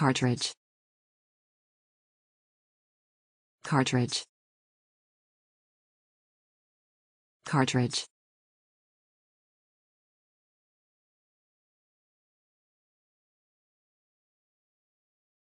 cartridge cartridge cartridge